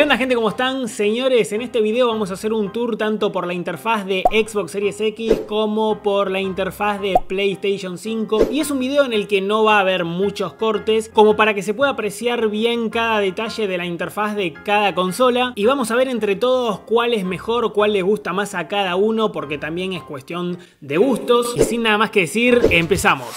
¿Qué onda gente? ¿Cómo están? Señores, en este video vamos a hacer un tour tanto por la interfaz de Xbox Series X como por la interfaz de PlayStation 5 y es un video en el que no va a haber muchos cortes como para que se pueda apreciar bien cada detalle de la interfaz de cada consola y vamos a ver entre todos cuál es mejor, cuál les gusta más a cada uno porque también es cuestión de gustos y sin nada más que decir, empezamos.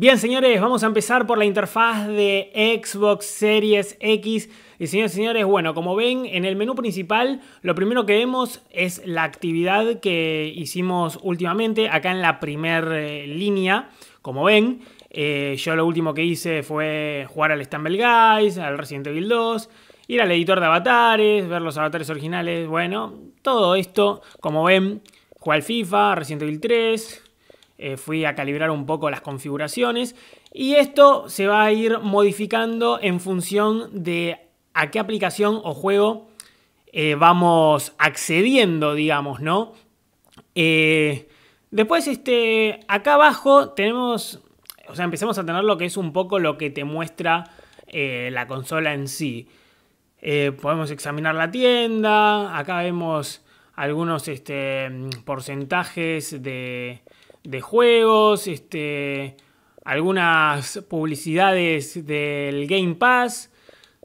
Bien, señores, vamos a empezar por la interfaz de Xbox Series X. Y señores, señores, bueno, como ven, en el menú principal lo primero que vemos es la actividad que hicimos últimamente acá en la primera eh, línea. Como ven, eh, yo lo último que hice fue jugar al Stumble Guys, al Resident Evil 2, ir al editor de avatares, ver los avatares originales, bueno, todo esto, como ven, jugar al FIFA, Resident Evil 3, eh, fui a calibrar un poco las configuraciones y esto se va a ir modificando en función de a qué aplicación o juego eh, vamos accediendo, digamos, ¿no? Eh, después, este, acá abajo tenemos, o sea, empezamos a tener lo que es un poco lo que te muestra la consola en sí. podemos examinar la tienda, acá vemos algunos este, porcentajes de, de juegos, este, algunas publicidades del Game Pass,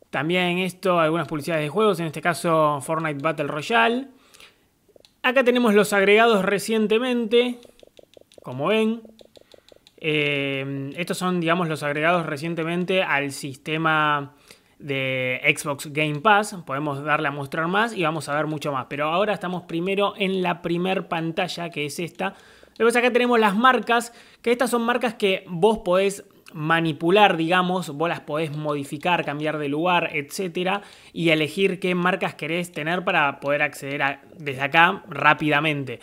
también esto, algunas publicidades de juegos, en este caso Fortnite Battle Royale. Acá tenemos los agregados recientemente, como ven. Eh, estos son, digamos, los agregados recientemente al sistema de Xbox Game Pass. Podemos darle a mostrar más y vamos a ver mucho más. Pero ahora estamos primero en la primer pantalla, que es esta, Después acá tenemos las marcas, que estas son marcas que vos podés manipular, digamos, vos las podés modificar, cambiar de lugar, etcétera, y elegir qué marcas querés tener para poder acceder desde acá rápidamente.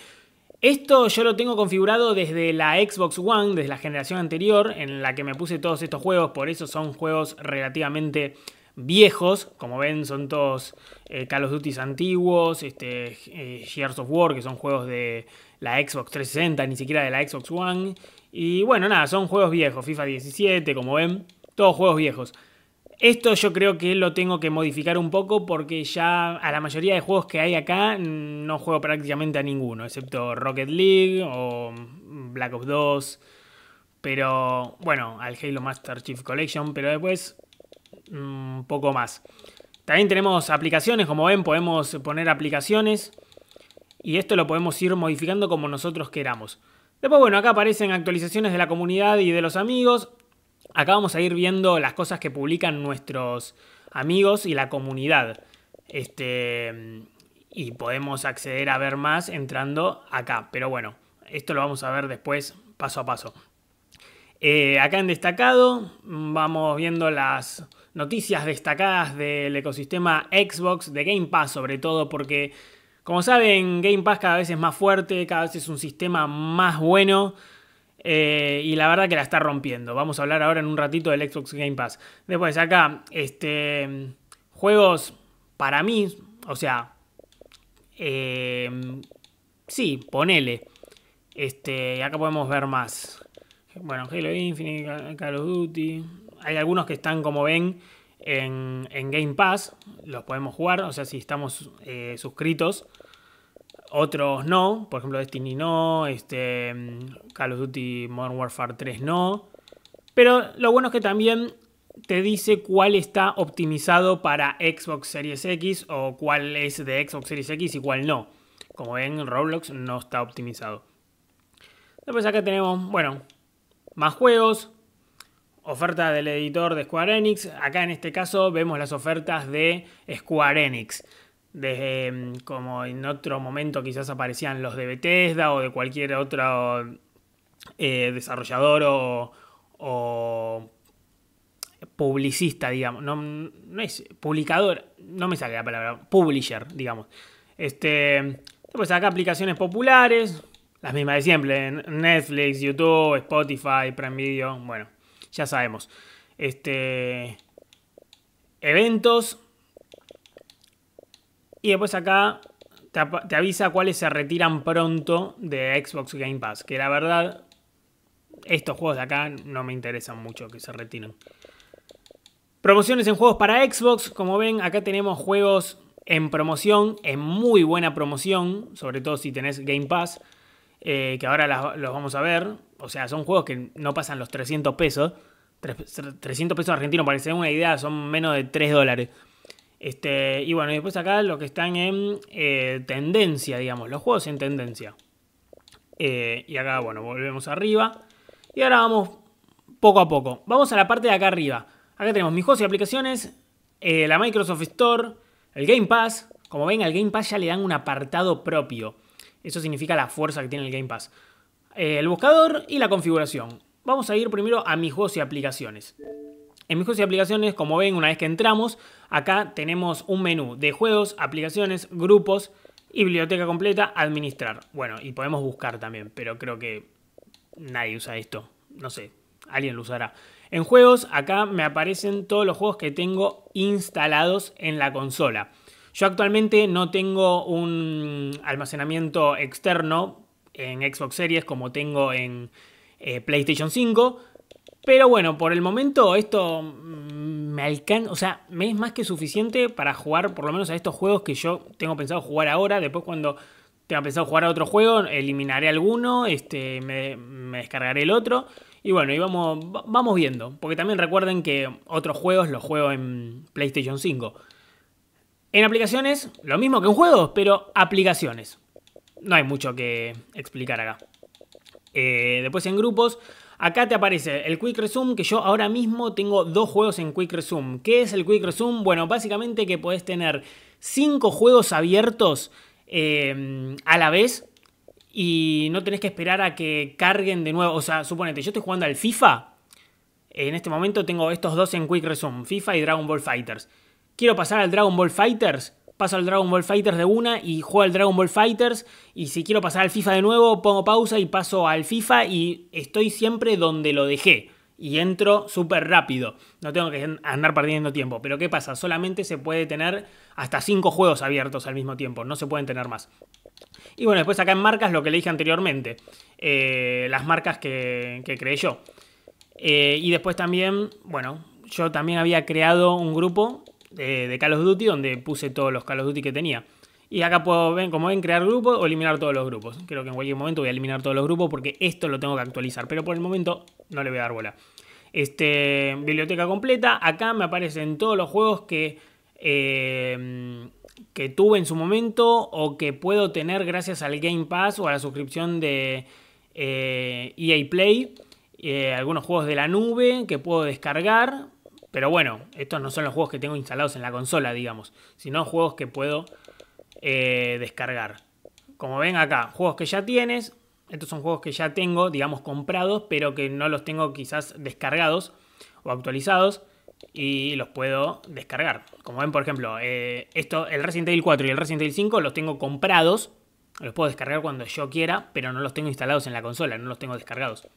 Esto yo lo tengo configurado desde la Xbox One, desde la generación anterior, en la que me puse todos estos juegos, por eso son juegos relativamente viejos, como ven son todos eh, Call of Duty antiguos, este, eh, Gears of War, que son juegos de la Xbox 360, ni siquiera de la Xbox One. Y bueno, nada, son juegos viejos, FIFA 17, como ven, todos juegos viejos. Esto yo creo que lo tengo que modificar un poco porque ya a la mayoría de juegos que hay acá mm, no juego prácticamente a ninguno, excepto Rocket League o mm, Black Ops 2, pero bueno, al Halo Master Chief Collection, pero después un mm, poco más. También tenemos aplicaciones, como ven podemos poner aplicaciones y esto lo podemos ir modificando como nosotros queramos. Después, bueno, acá aparecen actualizaciones de la comunidad y de los amigos. Acá vamos a ir viendo las cosas que publican nuestros amigos y la comunidad. Este, y podemos acceder a ver más entrando acá. Pero bueno, esto lo vamos a ver después paso a paso. Eh, acá en destacado mm, vamos viendo las noticias destacadas del ecosistema Xbox, de Game Pass sobre todo, porque como saben, Game Pass cada vez es más fuerte, cada vez es un sistema más bueno. Eh, y la verdad que la está rompiendo. Vamos a hablar ahora en un ratito del Xbox Game Pass. Después, acá, este, juegos para mí, o sea, em, sí, ponele. Este, acá podemos ver más. Bueno, Halo Infinite, Call of Duty, hay algunos que están, como ven, en, Game Pass, los podemos jugar, o sea, si estamos eh, suscritos. Otros no, por ejemplo Destiny no, este, Call of Duty Modern Warfare 3 no. Pero lo bueno es que también te dice cuál está optimizado para Xbox Series X o cuál es de Xbox Series X y cuál no. Como ven, Roblox no está optimizado. Después acá tenemos, bueno, más juegos, oferta del editor de Square Enix. Acá en este caso vemos las ofertas de Square Enix. Desde, mm, como en otro momento quizás aparecían los de Bethesda o de cualquier otro eh, desarrollador o, publicista, digamos. No, no, es publicador, no me sale la palabra, publisher, digamos. Este, pues acá aplicaciones populares, las mismas de siempre, Netflix, YouTube, Spotify, Prime Video, bueno ya sabemos. Este, eventos. Y después acá te, te avisa cuáles se retiran pronto de Xbox Game Pass. Que la verdad, estos juegos de acá no me interesan mucho que se retiren. Promociones en juegos para Xbox. Como ven, acá tenemos juegos en promoción, en muy buena promoción, sobre todo si tenés Game Pass. Eh, que ahora los vamos a ver. O sea, son juegos que no pasan los 300 pesos. 300 pesos argentinos, para una idea, son menos de 3 dólares. Este, y bueno, después acá lo que están en eh, tendencia, digamos, los juegos en tendencia. Eh, y acá, bueno, volvemos arriba. Y ahora vamos poco a poco. Vamos a la parte de acá arriba. Acá tenemos mis juegos y aplicaciones, la Microsoft Store, el Game Pass. Como ven, al Game Pass ya le dan un apartado propio. Eso significa la fuerza que tiene el Game Pass. Eh, el buscador y la configuración. Vamos a ir primero a mis juegos y aplicaciones. En mis juegos y aplicaciones, como ven, una vez que entramos, acá tenemos un menú de juegos, aplicaciones, grupos y biblioteca completa, administrar. Bueno, y podemos buscar también, pero creo que nadie usa esto. No sé, alguien lo usará. En juegos, acá me aparecen todos los juegos que tengo instalados en la consola. Yo actualmente no tengo un almacenamiento externo en Xbox Series como tengo en eh, PlayStation 5. Pero bueno, por el momento esto mm, me alcanza, o sea, me es más que suficiente para jugar por lo menos a estos juegos que yo tengo pensado jugar ahora. Después cuando tenga pensado jugar a otro juego, eliminaré alguno, este, me, descargaré el otro. Y bueno, y vamos, vamos viendo. Porque también recuerden que otros juegos los juego en PlayStation 5. En aplicaciones, lo mismo que en juegos, pero aplicaciones. No hay mucho que explicar acá. Eh, después en grupos, acá te aparece el Quick Resume, que yo ahora mismo tengo dos juegos en Quick Resume. ¿Qué es el Quick Resume? Bueno, básicamente que podés tener cinco juegos abiertos eh, a la vez y no tenés que esperar a que carguen de nuevo. O sea, suponete, yo estoy jugando al FIFA. En este momento tengo estos dos en Quick Resume, FIFA y Dragon Ball Fighters quiero pasar al Dragon Ball Fighters, paso al Dragon Ball Fighters de una y juego al Dragon Ball Fighters y si quiero pasar al FIFA de nuevo, pongo pausa y paso al FIFA y estoy siempre donde lo dejé. Y entro súper rápido. No tengo que andar perdiendo tiempo. Pero ¿qué pasa? Solamente se puede tener hasta cinco juegos abiertos al mismo tiempo. No se pueden tener más. Y bueno, después acá en marcas lo que le dije anteriormente. Eh, las marcas que, que creé yo. Eh, y después también, bueno, yo también había creado un grupo de, Call of Duty donde puse todos los Call of Duty que tenía. Y acá puedo, ver como ven, crear grupos o eliminar todos los grupos. Creo que en cualquier momento voy a eliminar todos los grupos porque esto lo tengo que actualizar. Pero por el momento no le voy a dar bola. Este, biblioteca completa. Acá me aparecen todos los juegos que, em, que tuve en su momento o que puedo tener gracias al Game Pass o a la suscripción de EA eh, e Play. Eh, algunos juegos de la nube que puedo descargar pero bueno, estos no son los juegos que tengo instalados en la consola, digamos, sino juegos que puedo eh, descargar. Como ven acá, juegos que ya tienes, estos son juegos que ya tengo, digamos, comprados, pero que no los tengo quizás descargados o actualizados y los puedo descargar. Como ven, por ejemplo, eh, esto, el Resident Evil 4 y el Resident Evil 5 los tengo comprados, los puedo descargar cuando yo quiera, pero no los tengo instalados en la consola, no los tengo descargados.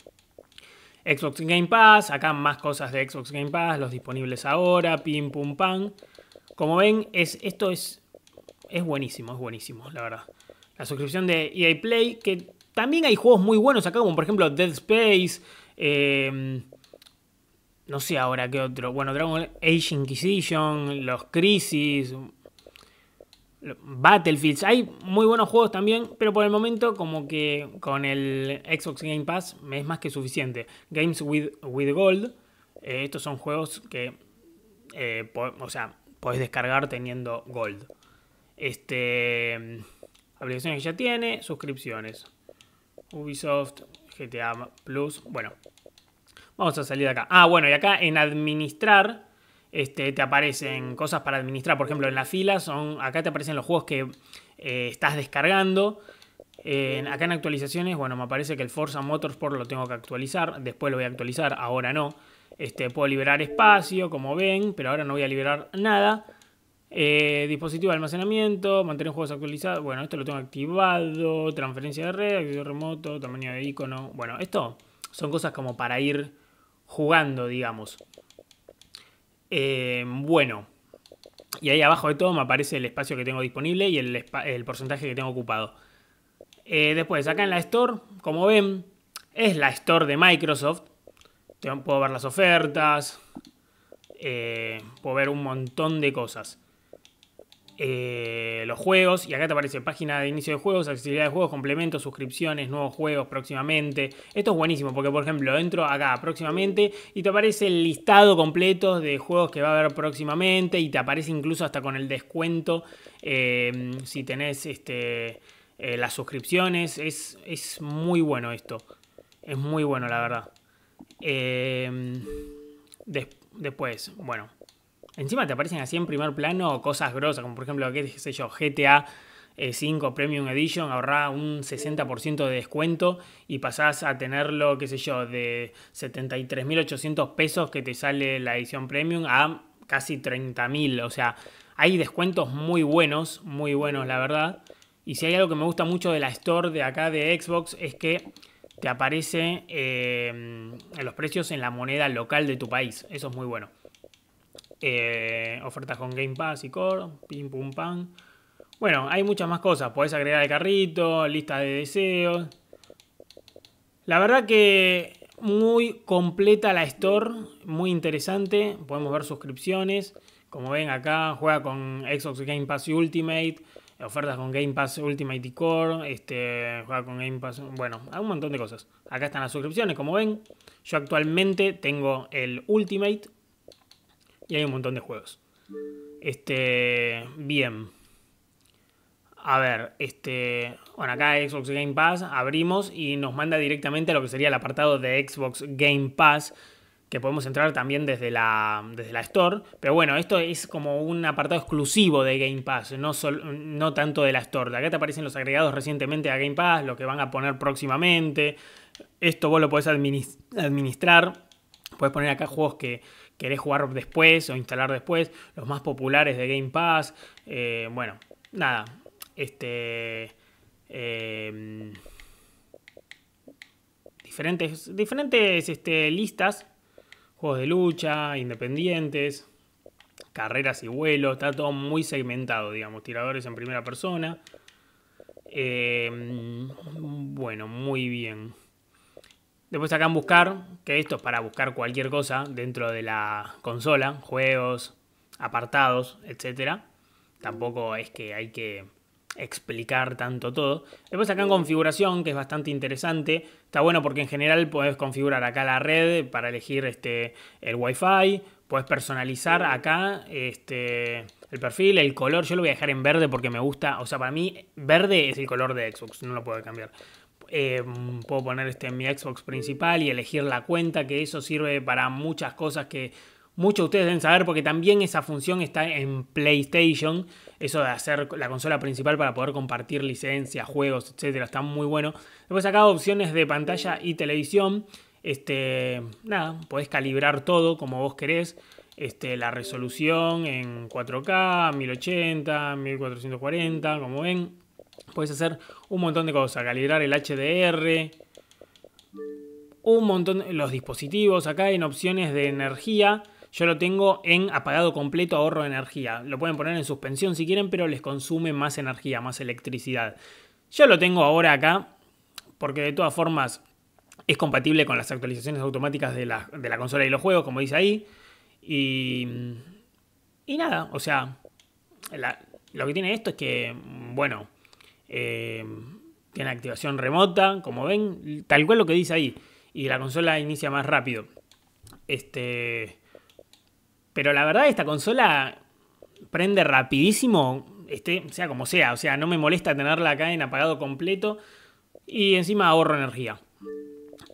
Xbox Game Pass, acá más cosas de Xbox Game Pass, los disponibles ahora, pim pum pam. Como ven, es, esto es, es buenísimo, es buenísimo, la verdad. La suscripción de EA Play, que también hay juegos muy buenos acá, como por ejemplo Dead Space, em, no sé ahora qué otro, bueno, Dragon Age Inquisition, los Crisis, Battlefields. Hay muy buenos juegos también, pero por el momento como que con el Xbox Game Pass me es más que suficiente. Games with, Gold, eh, estos son juegos que, eh, o sea, podés descargar teniendo Gold. Este, mm, aplicaciones que ya tiene, suscripciones. Ubisoft, GTA Plus, bueno. Vamos a salir de acá. Ah, bueno, y acá en administrar este, te aparecen cosas para administrar. Por ejemplo, en la fila acá te aparecen los juegos que eh, estás descargando. acá en actualizaciones, bueno, me aparece que el Forza Motorsport lo tengo que actualizar. Después lo voy a actualizar, ahora no. Este, puedo liberar espacio, como ven, pero ahora no voy a liberar nada. Eh, dispositivo de almacenamiento, mantener juegos actualizados. Bueno, esto lo tengo activado. Transferencia de red, acceso remoto, tamaño de icono. Bueno, esto son cosas como para ir jugando, digamos. Eh, bueno, y ahí abajo de todo me aparece el espacio que tengo disponible y el, porcentaje que tengo ocupado. Eh, después, acá en la Store, como ven, es la Store de Microsoft. Puedo ver las ofertas, eh, puedo ver un montón de cosas. Eh, los juegos. Y acá te aparece página de inicio de juegos, accesibilidad de juegos, complementos, suscripciones, nuevos juegos próximamente. Esto es buenísimo porque, por ejemplo, entro acá próximamente y te aparece el listado completo de juegos que va a haber próximamente y te aparece incluso hasta con el descuento em, si tenés este, eh, las suscripciones. Es, es muy bueno esto. Es muy bueno, la verdad. Em, después, bueno, Encima te aparecen así en primer plano cosas grosas, como por ejemplo, qué sé yo, GTA 5 eh, Premium Edition, ahorra un 60% de descuento y pasás a tenerlo, qué sé yo, de 73.800 pesos que te sale la edición Premium a casi 30.000. O sea, hay descuentos muy buenos, muy buenos, la verdad. Y si hay algo que me gusta mucho de la store de acá de Xbox es que te aparece eh, los precios en la moneda local de tu país. Eso es muy bueno. Eh, ofertas con Game Pass y Core, pim pum pam. Bueno, hay muchas más cosas. Podés agregar el carrito, lista de deseos. La verdad que muy completa la store, muy interesante. Podemos ver suscripciones. Como ven acá, juega con Xbox Game Pass Ultimate, ofertas con Game Pass Ultimate y Core, este, juega con Game Pass, bueno, hay un montón de cosas. Acá están las suscripciones, como ven. Yo actualmente tengo el Ultimate, y hay un montón de juegos. Este. Bien. A ver, este. Bueno, acá Xbox Game Pass abrimos y nos manda directamente a lo que sería el apartado de Xbox Game Pass. Que podemos entrar también desde la, desde la Store. Pero bueno, esto es como un apartado exclusivo de Game Pass, no, no tanto de la Store. Acá te aparecen los agregados recientemente a Game Pass, lo que van a poner próximamente. Esto vos lo podés administrar. Puedes poner acá juegos que, querés jugar después o instalar después, los más populares de Game Pass, eh, bueno, nada, este... Em, diferentes, diferentes este, listas, juegos de lucha, independientes, carreras y vuelos, está todo muy segmentado, digamos, tiradores en primera persona. Em, bueno, muy bien. Después acá en buscar, que esto es para buscar cualquier cosa dentro de la consola, juegos, apartados, etc. Tampoco es que hay que explicar tanto todo. Después acá en configuración, que es bastante interesante, está bueno porque en general puedes configurar acá la red para elegir este, el wifi, puedes personalizar acá este, el perfil, el color, yo lo voy a dejar en verde porque me gusta, o sea, para mí verde es el color de Xbox, no lo puedo cambiar. Eh, puedo poner este en mi Xbox principal y elegir la cuenta, que eso sirve para muchas cosas que muchos de ustedes deben saber, porque también esa función está en PlayStation, eso de hacer la consola principal para poder compartir licencias, juegos, etcétera, está muy bueno. Después acá opciones de pantalla y televisión. Este, nada, podés calibrar todo como vos querés. Este, la resolución en 4K, 1080, 1440, como ven. Puedes hacer un montón de cosas, calibrar el HDR, un montón los dispositivos acá en opciones de energía. Yo lo tengo en apagado completo, ahorro de energía. Lo pueden poner en suspensión si quieren, pero les consume más energía, más electricidad. Yo lo tengo ahora acá porque de todas formas es compatible con las actualizaciones automáticas de la, consola y los juegos, como dice ahí. Y, y nada, o sea, lo que tiene esto es que, bueno, eh, tiene activación remota, como ven, tal cual lo que dice ahí. Y la consola inicia más rápido. Este. Pero la verdad, esta consola prende rapidísimo, este, sea como sea. O sea, no me molesta tenerla acá en apagado completo. Y encima ahorro energía.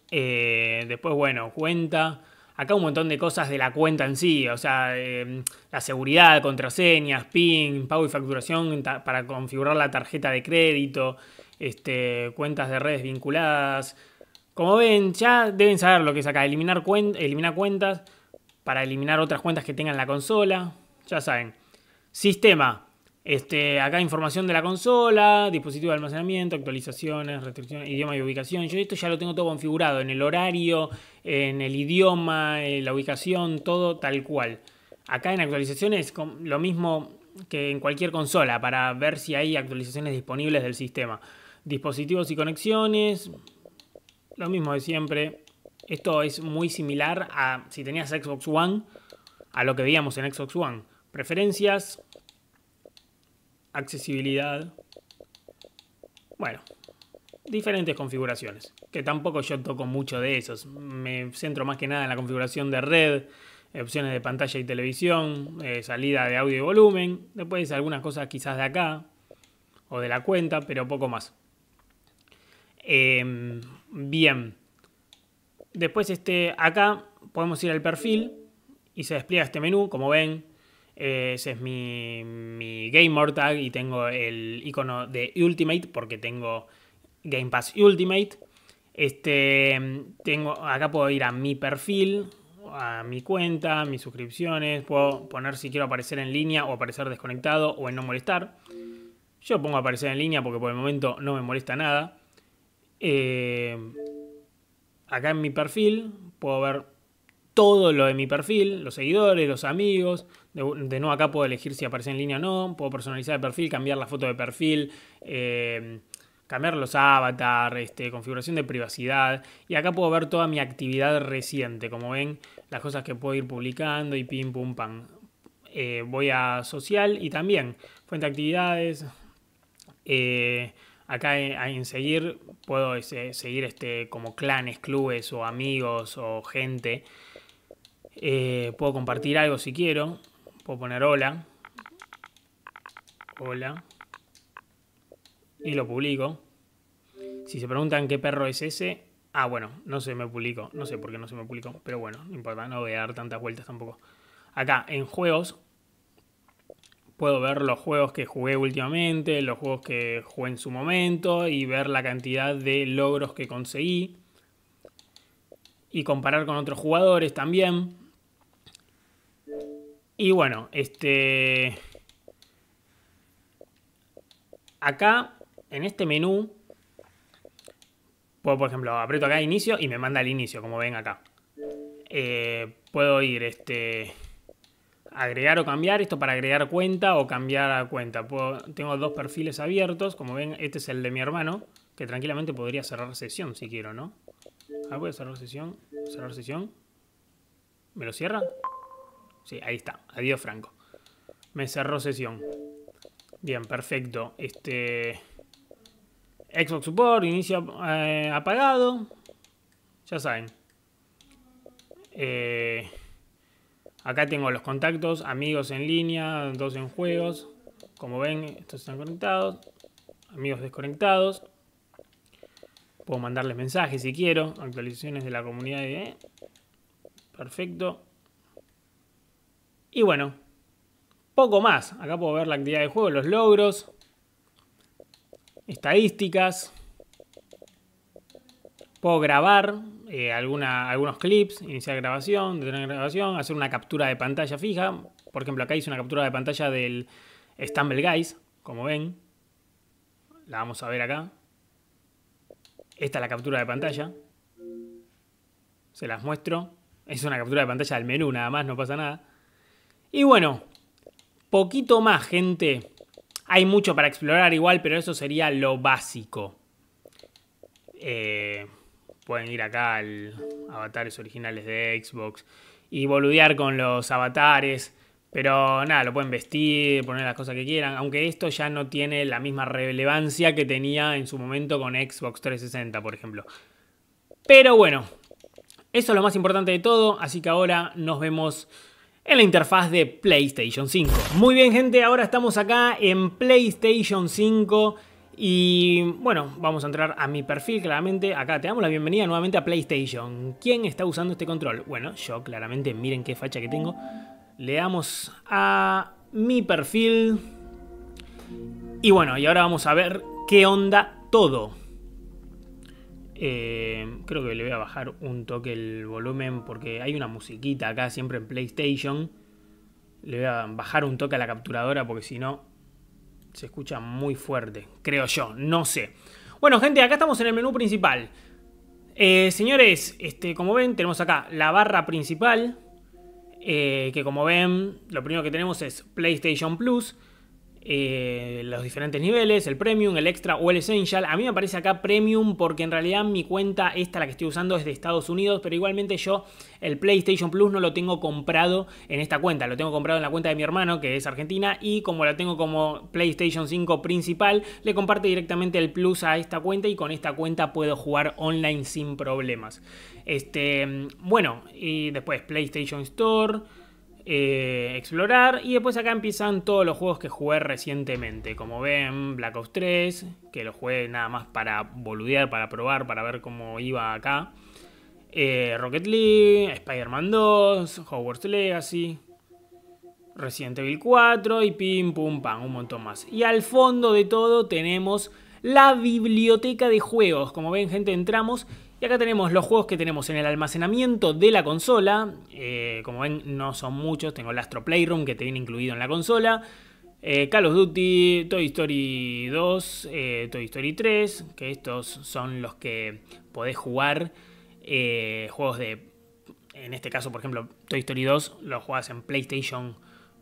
Eh, después, bueno, cuenta acá un montón de cosas de la cuenta en sí, o sea, eh, la seguridad, contraseñas, PIN, pago y facturación para configurar la tarjeta de crédito, este, cuentas de redes vinculadas. Como ven, ya deben saber lo que es acá, eliminar elimina cuentas para eliminar otras cuentas que tengan la consola, ya saben. Sistema, este, acá información de la consola, dispositivo de almacenamiento, actualizaciones, restricciones, idioma y ubicación. Yo esto ya lo tengo todo configurado en el horario, en el idioma, en eh, la ubicación, todo tal cual. Acá en actualizaciones lo mismo que en cualquier consola para ver si hay actualizaciones disponibles del sistema. Dispositivos y conexiones, lo mismo de siempre. Esto es muy similar a si tenías Xbox One, a lo que veíamos en Xbox One. Preferencias, accesibilidad. Bueno, diferentes configuraciones, que tampoco yo toco mucho de esos. Me centro más que nada en la configuración de red, opciones de pantalla y televisión, eh, salida de audio y volumen, después algunas cosas quizás de acá o de la cuenta, pero poco más. Em, bien. Después este, acá podemos ir al perfil y se despliega este menú, como ven, eh, ese es mi, mi Gamer Tag y tengo el icono de Ultimate porque tengo Game Pass Ultimate. Este, tengo, acá puedo ir a mi perfil, a mi cuenta, mis suscripciones. Puedo poner si quiero aparecer en línea o aparecer desconectado o en no molestar. Yo pongo aparecer en línea porque por el momento no me molesta nada. Eh, acá en mi perfil puedo ver todo lo de mi perfil, los seguidores, los amigos. De, nuevo acá puedo elegir si aparece en línea o no. Puedo personalizar el perfil, cambiar la foto de perfil, eh, cambiar los avatars, este, configuración de privacidad. Y acá puedo ver toda mi actividad reciente. Como ven, las cosas que puedo ir publicando y pim, pum, pam. Eh, voy a social y también fuente de actividades. Eh, acá en, seguir puedo este, seguir este, como clanes, clubes o amigos o gente. Eh, puedo compartir algo si quiero. Puedo poner hola. Hola. Y lo publico. Si se preguntan qué perro es ese. Ah, bueno, no se me publicó. No sé por qué no se me publicó. Pero bueno, no importa, no voy a dar tantas vueltas tampoco. Acá, en juegos. Puedo ver los juegos que jugué últimamente, los juegos que jugué en su momento y ver la cantidad de logros que conseguí. Y comparar con otros jugadores también. Y bueno, este... Acá, en este menú, puedo, por ejemplo, aprieto acá inicio y me manda al inicio, como ven acá. Eh, puedo ir, este agregar o cambiar, esto para agregar cuenta o cambiar a cuenta. tengo dos perfiles abiertos, como ven, este es el de mi hermano, que tranquilamente podría cerrar sesión si quiero, ¿no? Ah, voy a cerrar sesión, cerrar sesión. ¿Me lo cierra? Sí, ahí está. Adiós, Franco. Me cerró sesión. Bien, perfecto. Este. Xbox Support, Inicio eh, apagado. Ya saben. Eh, acá tengo los contactos, amigos en línea, dos en juegos. Como ven, estos están conectados. Amigos desconectados. Puedo mandarles mensajes si quiero. Actualizaciones de la comunidad. Perfecto. Y bueno, poco más. Acá puedo ver la actividad de juego, los logros, estadísticas. Puedo grabar eh, algunos clips, iniciar grabación, detener grabación, hacer una captura de pantalla fija. Por ejemplo, acá hice una captura de pantalla del Stumble Guys, como ven. La vamos a ver acá. Esta es la captura de pantalla. Se las muestro. Es una captura de pantalla del menú, nada más, no pasa nada. Y bueno, poquito más, gente. Hay mucho para explorar igual, pero eso sería lo básico. Eh, pueden ir acá al avatares originales de Xbox y boludear con los avatares. Pero nada, lo pueden vestir, poner las cosas que quieran. Aunque esto ya no tiene la misma relevancia que tenía en su momento con Xbox 360, por ejemplo. Pero bueno, eso es lo más importante de todo. Así que ahora nos vemos en la interfaz de PlayStation 5. Muy bien gente, ahora estamos acá en PlayStation 5 y bueno, vamos a entrar a mi perfil claramente. Acá te damos la bienvenida nuevamente a PlayStation. ¿Quién está usando este control? Bueno, yo claramente, miren qué facha que tengo. Le damos a mi perfil. Y bueno, y ahora vamos a ver qué onda todo. Eh, creo que le voy a bajar un toque el volumen porque hay una musiquita acá siempre en PlayStation. Le voy a bajar un toque a la capturadora porque si no se escucha muy fuerte, creo yo, no sé. Bueno, gente, acá estamos en el menú principal. Eh, señores, este, como ven, tenemos acá la barra principal. Eh, que como ven, lo primero que tenemos es PlayStation Plus. Eh, los diferentes niveles, el Premium, el Extra o el Essential. A mí me aparece acá Premium porque en realidad mi cuenta, esta la que estoy usando, es de Estados Unidos, pero igualmente yo el PlayStation Plus no lo tengo comprado en esta cuenta, lo tengo comprado en la cuenta de mi hermano que es argentina y como la tengo como PlayStation 5 principal, le comparte directamente el Plus a esta cuenta y con esta cuenta puedo jugar online sin problemas. Este, mm, bueno, y después PlayStation Store. Eh, explorar. Y después acá empiezan todos los juegos que jugué recientemente. Como ven, Black Ops 3, que lo jugué nada más para boludear, para probar, para ver cómo iba acá. Eh, Rocket League, Spider-Man 2, Hogwarts Legacy, Resident Evil 4 y pim pum pam, un montón más. Y al fondo de todo tenemos la biblioteca de juegos. Como ven, gente, entramos y acá tenemos los juegos que tenemos en el almacenamiento de la consola. Eh, como ven, no son muchos. Tengo el Astro Playroom que te viene incluido en la consola. Eh, Call of Duty, Toy Story 2, eh, Toy Story 3, que estos son los que podés jugar. juegos de, en este caso, por ejemplo, Toy Story 2, los jugás en PlayStation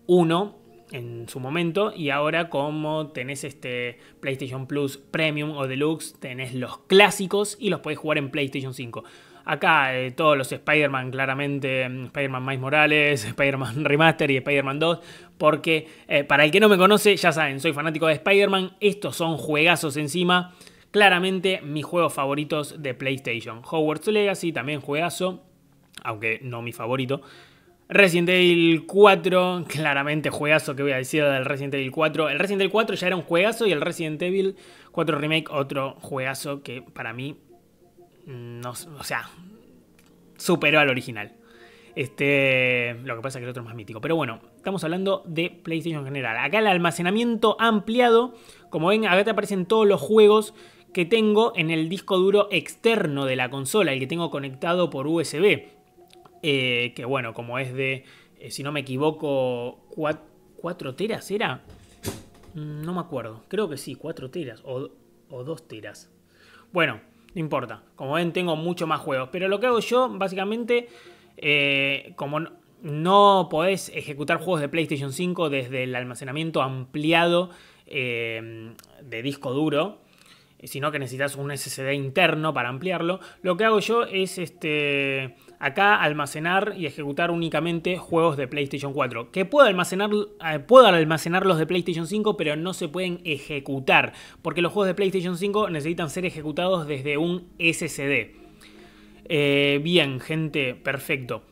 1 en su momento y ahora como tenés este PlayStation Plus Premium o Deluxe, tenés los clásicos y los podés jugar en PlayStation 5. Acá eh, todos los Spider-Man, claramente mm, Spider-Man Miles Morales, Spider-Man Remaster y Spider-Man 2, porque eh, para el que no me conoce, ya saben, soy fanático de Spider-Man, estos son juegazos encima, claramente mis juegos favoritos de PlayStation. Hogwarts Legacy, también juegazo, aunque no mi favorito. Resident Evil 4, claramente juegazo que voy a decir del Resident Evil 4. El Resident Evil 4 ya era un juegazo y el Resident Evil 4 Remake otro juegazo que para mí, mm, o sea, superó al original. Este, lo que pasa es que el otro es más mítico. Pero bueno, estamos hablando de PlayStation en general. Acá el almacenamiento ampliado, como ven, acá te aparecen todos los juegos que tengo en el disco duro externo de la consola, el que tengo conectado por USB. Eh, que bueno, como es de, eh, si no me equivoco, 4 teras era. Mm, no me acuerdo, creo que sí, 4 teras o, o 2 teras. Bueno, no importa, como ven tengo mucho más juegos, pero lo que hago yo básicamente, eh, como no, no podés ejecutar juegos de PlayStation 5 desde el almacenamiento ampliado de disco duro, eh, sino que necesitas un SSD interno para ampliarlo. Lo que hago yo es este, acá almacenar y ejecutar únicamente juegos de PlayStation 4. Que puedo almacenar, eh, puedo almacenar los de PlayStation 5, pero no se pueden ejecutar, porque los juegos de PlayStation 5 necesitan ser ejecutados desde un SSD. Eh, bien, gente, perfecto.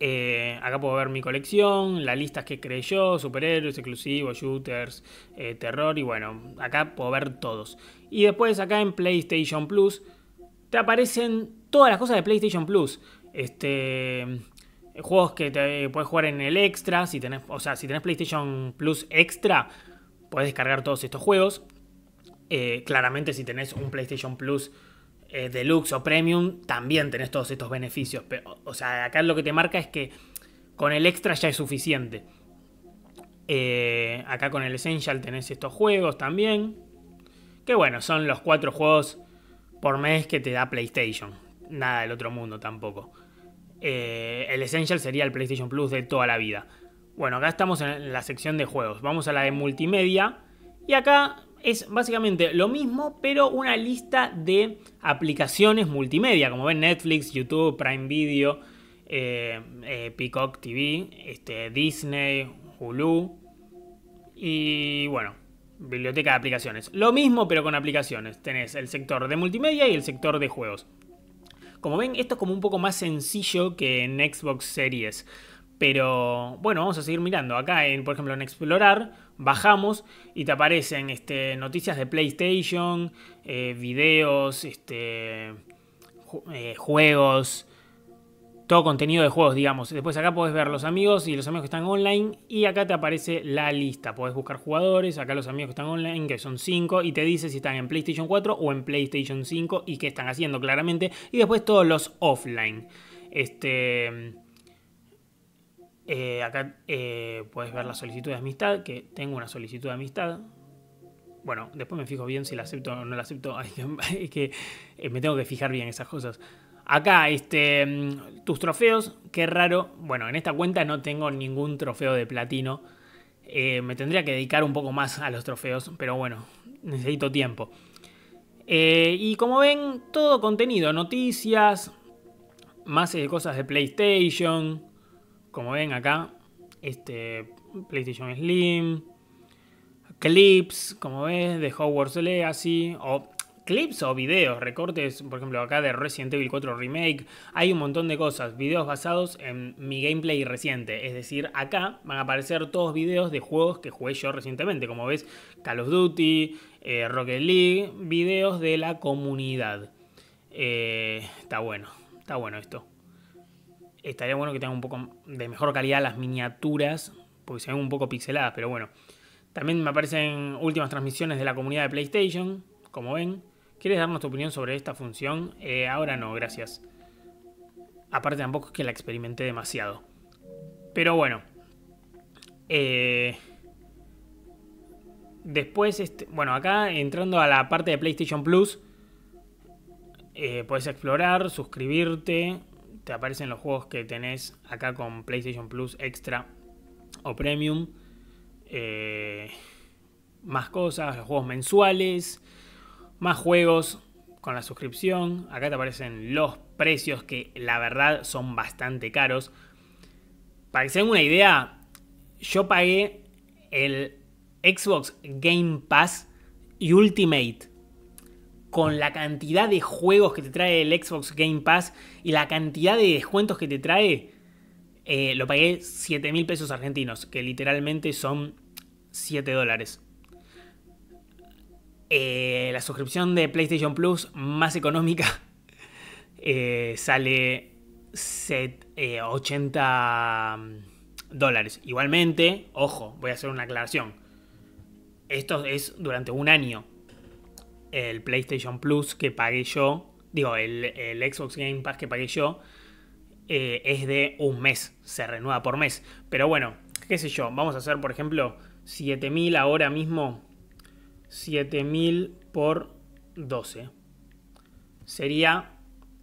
Eh, acá puedo ver mi colección, las listas que creé yo, superhéroes, exclusivos, shooters, eh, terror y bueno, acá puedo ver todos. Y después acá en PlayStation Plus te aparecen todas las cosas de PlayStation Plus. Este, juegos que te eh, puedes jugar en el extra, si o sea, si tenés PlayStation Plus extra, puedes descargar todos estos juegos. claramente si tenés un PlayStation Plus eh, deluxe o premium, también tenés todos estos beneficios. Pero, o sea, acá lo que te marca es que con el extra ya es suficiente. Eh, acá con el Essential tenés estos juegos también. Que bueno, son los cuatro juegos por mes que te da PlayStation. Nada del otro mundo tampoco. Eh, el Essential sería el PlayStation Plus de toda la vida. Bueno, acá estamos en la sección de juegos. Vamos a la de multimedia. Y acá es básicamente lo mismo, pero una lista de aplicaciones multimedia, como ven Netflix, YouTube, Prime Video, eh, eh, Peacock TV, este, Disney, Hulu y bueno, biblioteca de aplicaciones. Lo mismo pero con aplicaciones. Tenés el sector de multimedia y el sector de juegos. Como ven, esto es como un poco más sencillo que en Xbox Series. Pero bueno, vamos a seguir mirando. Acá, en, por ejemplo, en Explorar bajamos y te aparecen este, noticias de PlayStation, eh, videos, este, eh, juegos, todo contenido de juegos, digamos. Después acá podés ver los amigos y los amigos que están online y acá te aparece la lista. Podés buscar jugadores, acá los amigos que están online, que son 5, y te dice si están en PlayStation 4 o en PlayStation 5 y qué están haciendo claramente. Y después todos los offline. Este eh, acá eh, puedes ver la solicitud de amistad, que tengo una solicitud de amistad. Bueno, después me fijo bien si la acepto o no la acepto. es que eh, me tengo que fijar bien esas cosas. Acá, este, mm, tus trofeos, qué raro. Bueno, en esta cuenta no tengo ningún trofeo de platino. me tendría que dedicar un poco más a los trofeos, pero bueno, necesito tiempo. y como ven, todo contenido, noticias, más cosas de PlayStation, como ven acá, este PlayStation Slim, clips, como ves, de Hogwarts Legacy, o clips o videos, recortes, por ejemplo, acá de Resident Evil 4 Remake, hay un montón de cosas, videos basados en mi gameplay reciente, es decir, acá van a aparecer todos videos de juegos que jugué yo recientemente, como ves, Call of Duty, eh, Rocket League, videos de la comunidad. Eh, está bueno, está bueno esto estaría bueno que tengan un poco de mejor calidad las miniaturas, porque se ven un poco pixeladas, pero bueno. También me aparecen últimas transmisiones de la comunidad de PlayStation, como ven. ¿Quieres darnos tu opinión sobre esta función? Eh, ahora no, gracias. Aparte tampoco es que la experimenté demasiado. Pero bueno. Eh, después, este, bueno, acá entrando a la parte de PlayStation Plus, eh, puedes explorar, suscribirte, te aparecen los juegos que tenés acá con PlayStation Plus Extra o Premium. Eh, más cosas, los juegos mensuales, más juegos con la suscripción. Acá te aparecen los precios que la verdad son bastante caros. Para que se den una idea, yo pagué el Xbox Game Pass y Ultimate con la cantidad de juegos que te trae el Xbox Game Pass y la cantidad de descuentos que te trae, eh, lo pagué 7 mil pesos argentinos, que literalmente son 7 dólares. Eh, la suscripción de PlayStation Plus más económica eh, sale 80 dólares. Igualmente, ojo, voy a hacer una aclaración. Esto es durante un año el PlayStation Plus que pagué yo, digo, el, Xbox Game Pass que pagué yo, eh, es de un mes, se renueva por mes. Pero bueno, qué sé yo, vamos a hacer, por ejemplo, 7000 ahora mismo, 7000 por 12. Sería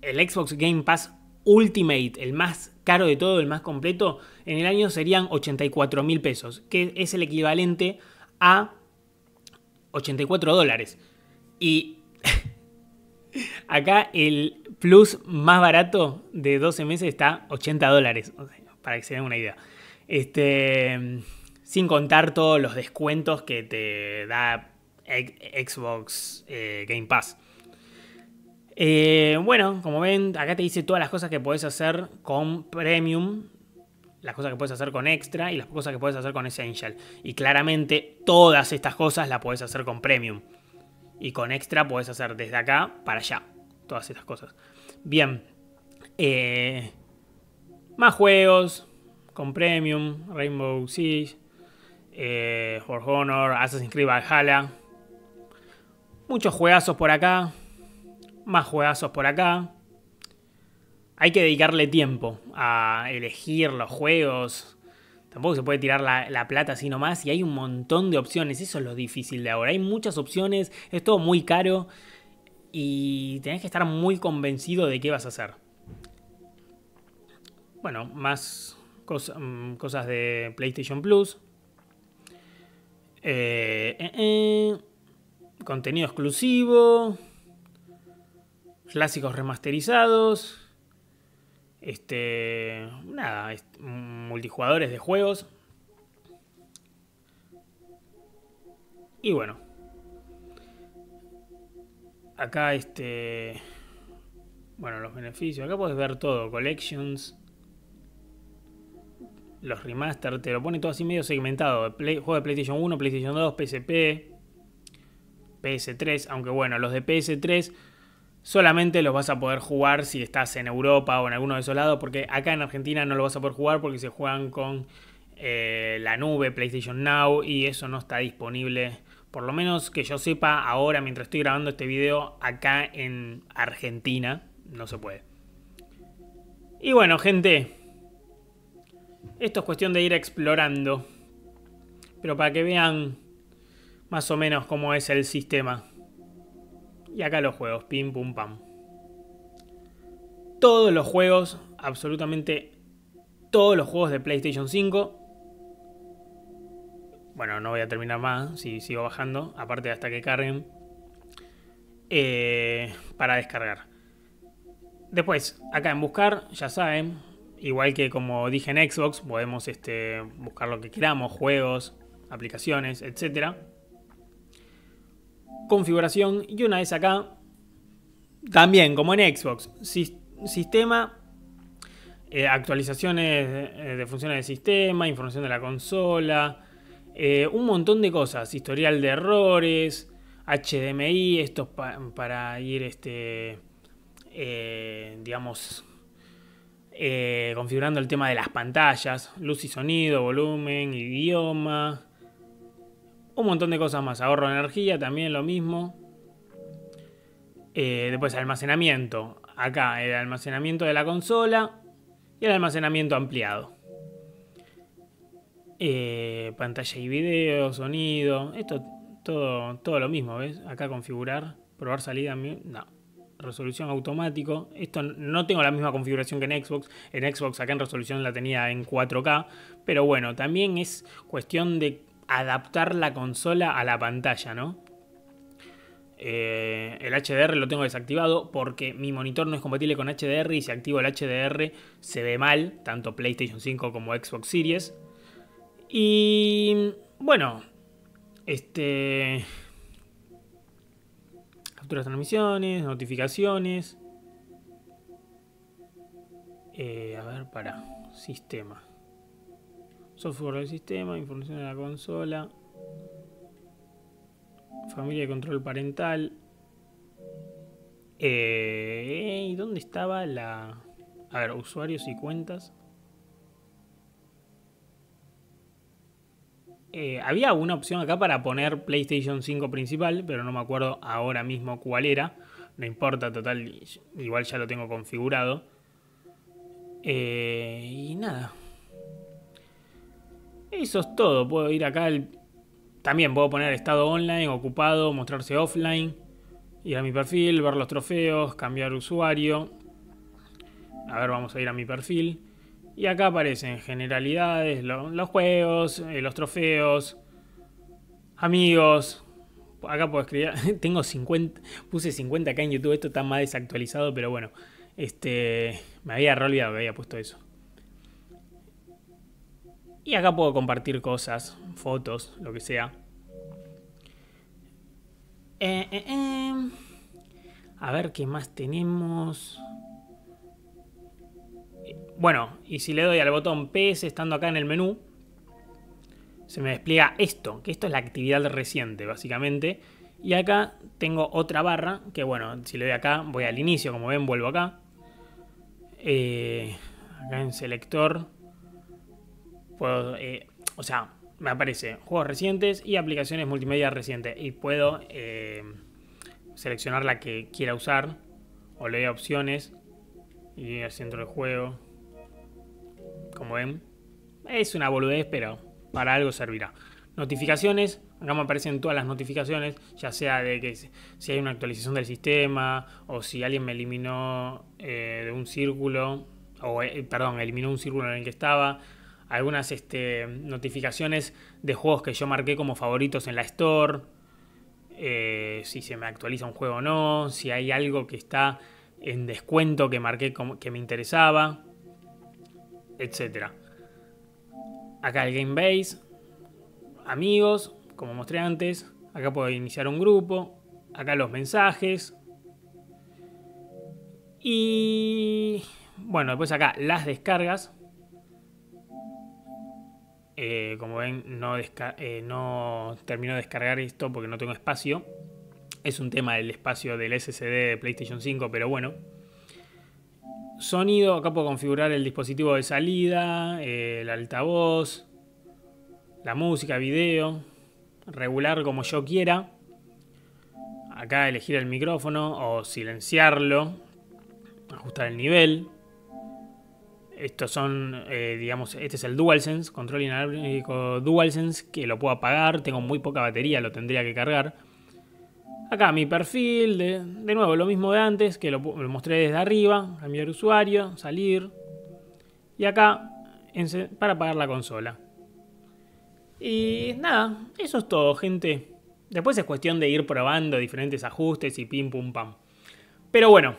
el Xbox Game Pass Ultimate, el más caro de todo, el más completo, en el año serían 84 mil pesos, que es el equivalente a 84 dólares. Y acá el plus más barato de 12 meses está 80 dólares, para que se den una idea. Este, sin contar todos los descuentos que te da Xbox eh, Game Pass. Eh, bueno, como ven, acá te dice todas las cosas que puedes hacer con Premium, las cosas que puedes hacer con Extra y las cosas que puedes hacer con Essential. Y claramente todas estas cosas las puedes hacer con Premium. Y con extra puedes hacer desde acá para allá. Todas esas cosas. Bien. Eh, más juegos. Con Premium. Rainbow Six. Eh, For Honor. Assassin's Creed Valhalla. Muchos juegazos por acá. Más juegazos por acá. Hay que dedicarle tiempo a elegir los juegos, Tampoco se puede tirar la, plata así nomás y hay un montón de opciones. Eso es lo difícil de ahora. Hay muchas opciones, es todo muy caro y tenés que estar muy convencido de qué vas a hacer. Bueno, más mm, cosas de PlayStation Plus. Eh, eh, eh. Contenido exclusivo. Clásicos remasterizados. Este, nada, multijugadores de juegos. Y bueno. Acá este... Bueno, los beneficios. Acá puedes ver todo. Collections. Los remaster. Te lo pone todo así medio segmentado. juego de PlayStation 1, PlayStation 2, PSP. PS3. Aunque bueno, los de PS3 solamente los vas a poder jugar si estás en Europa o en alguno de esos lados, porque acá en Argentina no lo vas a poder jugar porque se juegan con eh, la nube, PlayStation Now, y eso no está disponible, por lo menos que yo sepa ahora mientras estoy grabando este video, acá en Argentina no se puede. Y bueno, gente, esto es cuestión de ir explorando, pero para que vean más o menos cómo es el sistema y acá los juegos, pim pum pam. Todos los juegos, absolutamente todos los juegos de PlayStation 5. Bueno, no voy a terminar más si sigo bajando, aparte hasta que carguen. Eh, para descargar. Después, acá en buscar, ya saben, igual que como dije en Xbox, podemos este, buscar lo que queramos, juegos, aplicaciones, etcétera configuración y una vez acá, también como en Xbox, sistema, eh, actualizaciones eh, de, funciones del sistema, información de la consola, eh, un montón de cosas, historial de errores, HDMI, estos para ir, este, digamos, configurando el tema de las pantallas, luz y sonido, volumen, idioma, un montón de cosas más. Ahorro de energía, también lo mismo. Eh, después almacenamiento. Acá el almacenamiento de la consola y el almacenamiento ampliado. Eh, pantalla y video, sonido. Esto todo, todo lo mismo, ¿ves? Acá configurar, probar salida. No. Resolución automático. Esto no tengo la misma configuración que en Xbox. En Xbox acá en resolución la tenía en 4K. Pero bueno, también es cuestión de adaptar la consola a la pantalla, ¿no? Eh, el HDR lo tengo desactivado porque mi monitor no es compatible con HDR y si activo el HDR se ve mal, tanto PlayStation 5 como Xbox Series. Y bueno, este... Capturas transmisiones, notificaciones. Eh, a ver, para. Sistema software del sistema, información de la consola, familia de control parental. Eh, ¿Y dónde estaba la... A ver, usuarios y cuentas. Eh, había una opción acá para poner PlayStation 5 principal, pero no me acuerdo ahora mismo cuál era. No importa, total, igual ya lo tengo configurado. Eh, y nada. Eso es todo. Puedo ir acá. También puedo poner estado online, ocupado, mostrarse offline. Ir a mi perfil, ver los trofeos, cambiar usuario. A ver, vamos a ir a mi perfil. Y acá aparecen generalidades, los juegos, eh, los trofeos, amigos. Acá puedo escribir. Tengo 50. Puse 50 acá en YouTube. Esto está más desactualizado, pero bueno. Este. Me había olvidado que había puesto eso. Y acá puedo compartir cosas, fotos, lo que sea. Eh, eh, eh. A ver qué más tenemos. Bueno, y si le doy al botón PS estando acá en el menú, se me despliega esto, que esto es la actividad reciente, básicamente. Y acá tengo otra barra, que bueno, si le doy acá, voy al inicio, como ven, vuelvo acá. acá en selector puedo, eh, o sea, me aparece juegos recientes y aplicaciones multimedia recientes. Y puedo eh, seleccionar la que quiera usar. O le doy opciones. Y al centro del juego. Como ven. Es una boludez, pero para algo servirá. Notificaciones. Acá me aparecen todas las notificaciones. Ya sea de que si hay una actualización del sistema. O si alguien me eliminó eh, de un círculo. O, perdón, eliminó un círculo en el que estaba algunas este, notificaciones de juegos que yo marqué como favoritos en la Store, eh, si se me actualiza un juego o no, si hay algo que está en descuento que marqué como, que me interesaba, etcétera Acá el Game Base, amigos, como mostré antes, acá puedo iniciar un grupo, acá los mensajes. Y bueno, después acá las descargas, eh, como ven, eh, no, termino de descargar esto porque no tengo espacio. Es un tema del espacio del SSD de PlayStation 5, pero bueno. Sonido, acá puedo configurar el dispositivo de salida, eh, el altavoz, la música, video, regular como yo quiera. Acá elegir el micrófono o silenciarlo, ajustar el nivel, estos son, eh, digamos, este es el DualSense, control inalámbrico DualSense, que lo puedo apagar, tengo muy poca batería, lo tendría que cargar. Acá mi perfil, de, nuevo lo mismo de antes, que lo, mostré desde arriba, cambiar usuario, salir. Y acá para apagar la consola. Y nada, eso es todo, gente. Después es cuestión de ir probando diferentes ajustes y pim pum pam. Pero bueno,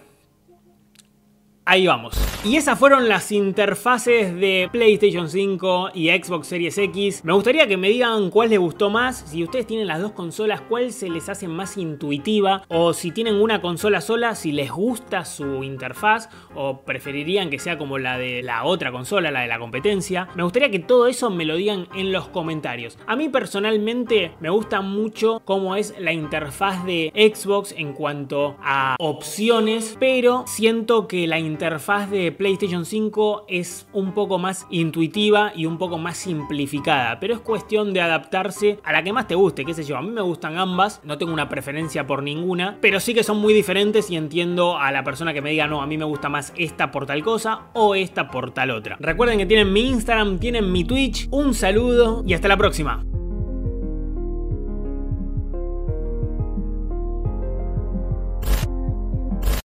Ahí vamos. Y esas fueron las interfaces de PlayStation 5 y Xbox Series X. Me gustaría que me digan cuál les gustó más, si ustedes tienen las dos consolas, cuál se les hace más intuitiva, o si tienen una consola sola, si les gusta su interfaz, o preferirían que sea como la de la otra consola, la de la competencia. Me gustaría que todo eso me lo digan en los comentarios. A mí personalmente me gusta mucho cómo es la interfaz de Xbox en cuanto a opciones, pero siento que la interfaz interfaz de PlayStation 5 es un poco más intuitiva y un poco más simplificada, pero es cuestión de adaptarse a la que más te guste, qué sé yo, a mí me gustan ambas, no tengo una preferencia por ninguna, pero sí que son muy diferentes y entiendo a la persona que me diga, no, a mí me gusta más esta por tal cosa o esta por tal otra. Recuerden que tienen mi Instagram, tienen mi Twitch, un saludo y hasta la próxima.